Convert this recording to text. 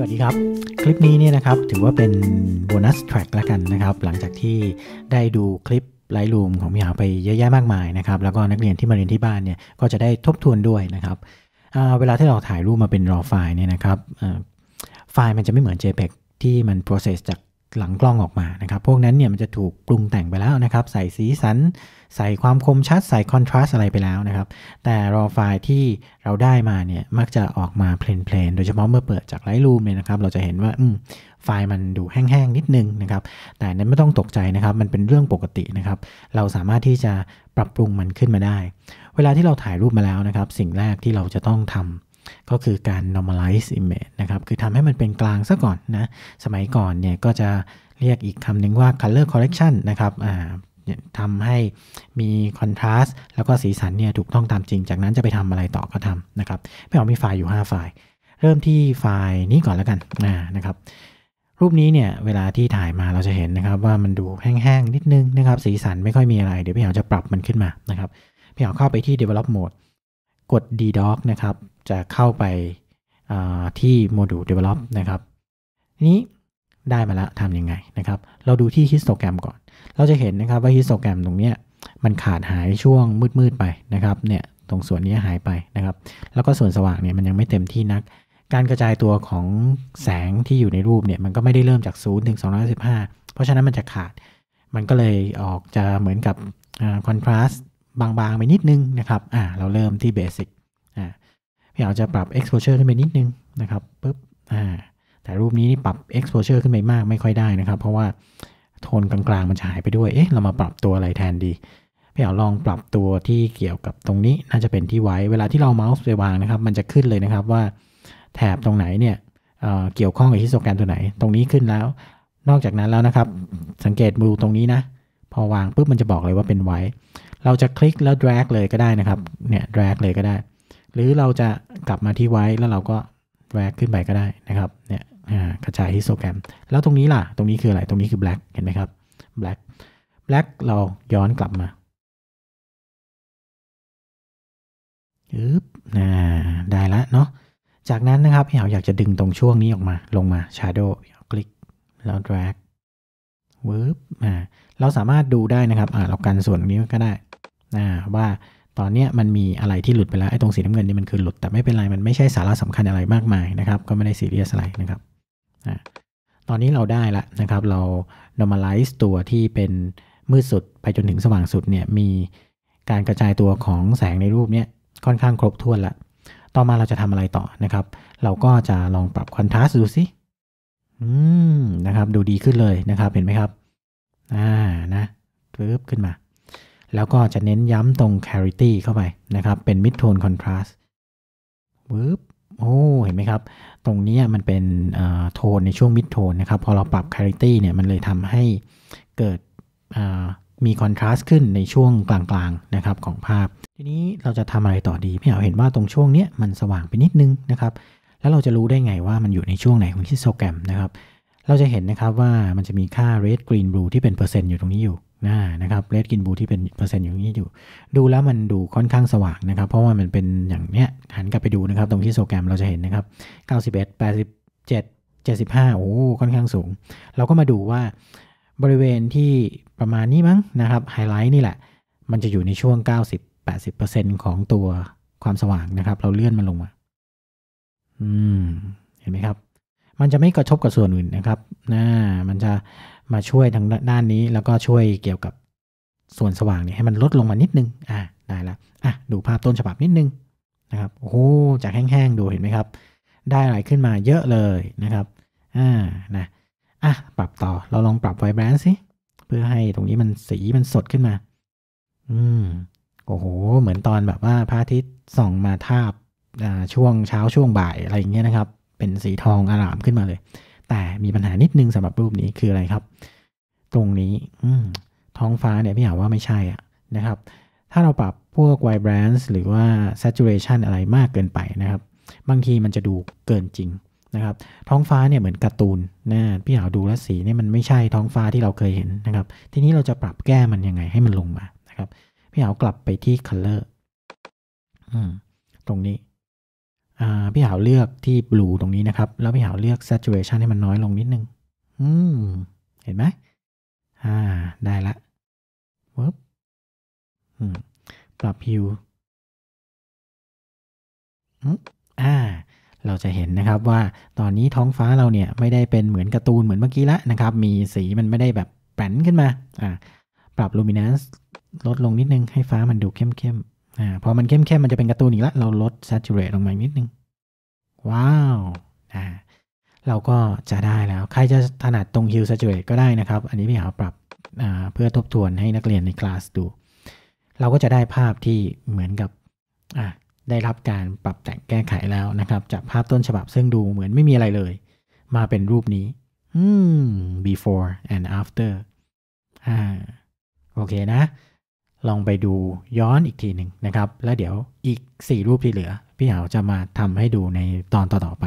สวัสดีครับ คลิปนี้เนี่ยนะครับถือว่าเป็นโบนัสแทร็กละกันนะครับหลังจากที่ได้ดูคลิปไลท์รูมของพี่หาไปเยอะแยะมากมายนะครับแล้วก็นักเรียนที่มาเรียนที่บ้านเนี่ยก็จะได้ทบทวนด้วยนะครับเวลาที่เราถ่ายรูปมาเป็น raw ไฟล์เนี่ยนะครับไฟล์มันจะไม่เหมือน JPEG ที่มัน process จากหลังกล้องออกมานะครับพวกนั้นเนี่ยมันจะถูกปรุงแต่งไปแล้วนะครับใส่สีสัน ใส่ความคมชัด ใส่คอนทราสอะไรไปแล้วนะครับ แต่รอไฟล์ที่เราได้มาเนี่ยมักจะออกมาเพลนๆ โดยเฉพาะเมื่อเปิดจาก Lightroom เนี่ยนะครับเราจะเห็นว่าไฟล์มันดูแห้งๆนิดนึงนะครับ แต่นั้นไม่ต้องตกใจนะครับ มันเป็นเรื่องปกตินะครับเราสามารถที่จะปรับปรุงมันขึ้นมาได้ เวลาที่เราถ่ายรูปมาแล้วนะครับ สิ่งแรกที่เราจะต้องทำก็คือการ normalize image นะครับ คือทำให้มันเป็นกลางซะก่อนนะ สมัยก่อนเนี่ยก็จะเรียกอีกคำหนึ่งว่า color correction นะครับ ทำให้มีคอนทราสต์แล้วก็สีสันเนี่ยถูกต้องตามจริง จากนั้นจะไปทำอะไรต่อก็ทำนะครับไม่เอามีไฟล์อยู่ 5 ไฟล์ เริ่มที่ไฟล์นี้ก่อนแล้วกันนะครับ รูปนี้เนี่ยเวลาที่ถ่ายมาเราจะเห็นนะครับ ว่ามันดูแห้งๆนิดนึงนะครับ สีสันไม่ค่อยมีอะไร เดี๋ยวพี่เอาจะปรับมันขึ้นมานะครับพี่เอาเข้าไปที่ develop mode กด ddoc นะครับจะเข้าไปที่โมดูล develop นะครับนี้ได้มาแล้วทำยังไงนะครับ เราดูที่ histogram ก่อน เราจะเห็นนะครับว่า histogram ตรงเนี้ยมันขาดหายช่วงมืดๆไปนะครับเนี่ยตรงส่วนนี้หายไปนะครับแล้วก็ส่วนสว่างเนี่ยมันยังไม่เต็มที่นักการกระจายตัวของแสงที่อยู่ในรูปเนี่ยมันก็ไม่ได้เริ่มจาก0ถึง215เพราะฉะนั้นมันจะขาดมันก็เลยออกจะเหมือนกับคอนทราสต์บางๆไปนิดนึง นะครับอ่าเราเริ่มที่เบสิกอ่าพี่อา จะ ปรับ exposure ขึ้นไปนิดนึง นะครับปุ๊บอ่าแต่ รูป นี้นี่ปรับ exposure ขึ้นไป มากไม่ค่อยได้นะครับ เพราะว่าโทนกลางๆมันจะหายไปด้วย เอ๊ะ เรามาปรับตัวอะไรแทนดี พี่อาลองปรับตัวที่เกี่ยวกับตรงนี้ น่าจะเป็นที่ไว้ เวลาที่เราเมาส์ไปวางนะครับ มันจะขึ้นเลยนะครับว่า แถบตรงไหนเนี่ยเเกี่ยวข้องกับฮิสโตแกรมตัวไหน ตรงนี้ขึ้นแล้ว นอกจากนั้นแล้วนะครับ สังเกตืูตรงนี้นะ พอวางปุ๊บมันจะบอกเลยว่าเป็นไว้เราจะคลิกแล้ว drag เลยก็ได้นะครับเนี่ย drag เลยก็ได้หรือเราจะกลับมาที่ไว้แล้วเราก็ drag ขึ้นไปก็ได้นะครับเนี่ยกระจายฮิสโตแกรมแล้วตรงนี้ล่ะตรงนี้คืออะไรตรงนี้คือ black เห็นไหมครับ black black เราย้อนกลับมายึบนะได้ละเนาะจากนั้นนะครับพี่เอาอยากจะดึงตรงช่วงนี้ออกมาลงมา shadow คลิกแล้ว drag วืบอ่าเราสามารถดูได้นะครับอ่าเรากันส่วนนี้ก็ได้นะว่าตอนนี้มันมีอะไรที่หลุดไปแล้วไอ้ตรงสีน้ำเงินนี่มันคือหลุดแต่ไม่เป็นไร มันไม่ใช่สาระสำคัญอะไรมากมายนะครับ ก็ไม่ได้ซีเรียสอะไรนะครับตอนนี้เราได้ละนะครับ เรา normalize ตัวที่เป็นมืดสุดไปจนถึงสว่างสุดเนี่ยมีการกระจายตัวของแสงในรูปเนี่ยค่อนข้างครบถ้วนละ ต่อมาเราจะทำอะไรต่อนะครับ เราก็จะลองปรับคอนทราสต์ดูสิอืมนะครับ ดูดีขึ้นเลยนะครับ เห็นไหมครับ อ่านะปึ๊บขึ้นมาแล้วก็จะเน้นย้ำตรง clarity เข้าไปนะครับเป็น mid tone contrast ปึ๊บโอ้เห็นไหมครับตรงนี้มันเป็นโทนในช่วงมิดโทนนะครับ พอเราปรับ clarity เนี่ยมันเลยทำให้เกิดมีคอนทราสต์ขึ้นในช่วงกลางๆนะครับของภาพ ทีนี้เราจะทำอะไรต่อดีพี่เอาเห็นว่าตรงช่วงนี้มันสว่างไปนิดนึงนะครับแล้วเราจะรู้ได้ไงว่ามันอยู่ในช่วงไหนของทิสโซแกรมนะครับเราจะเห็นนะครับว่ามันจะมีค่า red green blue ที่เป็นเปอร์เซ็นต์อยู่ตรงนี้อยู่นะครับเลดกินบูที่เป็นเปอร์เซ็นต์อย่างนี้อยู่ ดูแล้วมันดูค่อนข้างสว่างนะครับ เพราะว่ามันเป็นอย่างเนี้ยหันกลับไปดูนะครับ ตรงที่โซแกรมเราจะเห็นนะครับ91 87 75โอ้ ค่อนข้างสูง เราก็มาดูว่าบริเวณที่ประมาณนี้มั้งนะครับ ไฮไลท์นี่แหละ มันจะอยู่ในช่วง90-80%ของตัวความสว่างนะครับ เราเลื่อนมันลงมาอืม เห็นไหมครับ มันจะไม่กระทบกับส่วนอื่นนะครับนะมันจะมาช่วยทางด้านนี้แล้วก็ช่วยเกี่ยวกับส่วนสว่างนี่ให้มันลดลงมานิดนึง อ่ะได้ละอ่ะ ดูภาพต้นฉบับนิดนึง นะครับ โอ้โห จากแห้งๆ ดูเห็นไหมครับ ได้อะไรขึ้นมาเยอะเลยนะครับ อ่า นะ อ่ะ ปรับต่อ เราลองปรับไวแบรนด์สิ เพื่อให้ตรงนี้มันสีมันสดขึ้นมา อืม โอ้โห เหมือนตอนแบบว่าพระอาทิตย์ส่องมาทาบอ่าช่วงเช้าช่วงบ่ายอะไรอย่างเงี้ยนะครับ เป็นสีทองอารามขึ้นมาเลยแต่มีปัญหานิดนึงสำหรับรูปนี้คืออะไรครับ ตรงนี้ อืท้องฟ้าเนี่ยพี่หาว่าไม่ใช่ อ่ะ นะครับ ถ้าเราปรับพวก vibrance หรือว่า saturation อะไรมากเกินไปนะครับบางทีมันจะดูเกินจริงนะครับ ท้องฟ้าเนี่ยเหมือนการ์ตูนนะพี่หาวดูแลสีเนี่ยมันไม่ใช่ท้องฟ้าที่เราเคยเห็นนะครับ ทีนี้เราจะปรับแก้มันยังไงให้มันลงมานะครับ พี่หาวกลับไปที่ color ตรงนี้พี่หาวเลือกที่ blue ตรงนี้นะครับ แล้วพี่หาวเลือก saturation ให้มันน้อยลงนิดนึง อืม เห็นไหมอ่า ได้ละปึ๊บปรับ hue อ่า เราจะเห็นนะครับว่าตอนนี้ท้องฟ้าเราเนี่ย ไม่ได้เป็นเหมือนการ์ตูนเหมือนเมื่อกี้ละนะครับ มีสีมันไม่ได้แบบแป้นขึ้นมา อ่า ปรับ luminance ลดลงนิดนึงให้ฟ้ามันดูเข้มมอ่าพอมันเข้มๆมมันจะเป็นการ์ตูนอีกแล้ว เราลด saturate ลงมาอนิดนึง ว้าวอ่า เราก็จะได้แล้ว ใครจะถนัดตรง hue saturate ก็ได้นะครับ อันนี้พี่หาปรับอ่าเพื่อทบทวนให้นักเรียนในคลาสดู เราก็จะได้ภาพที่เหมือนกับ อ่าได้รับการปรับแต่งแก้ไขแล้วนะครับ จากภาพต้นฉบับซึ่งดูเหมือนไม่มีอะไรเลย มาเป็นรูปนี้ อืม before and after อ่า โอเคนะลองไปดูย้อนอีกทีหนึ่งนะครับ แล้วเดี๋ยวอีก 4 รูปที่เหลือ พี่เหาจะมาทำให้ดูในตอนต่อๆไป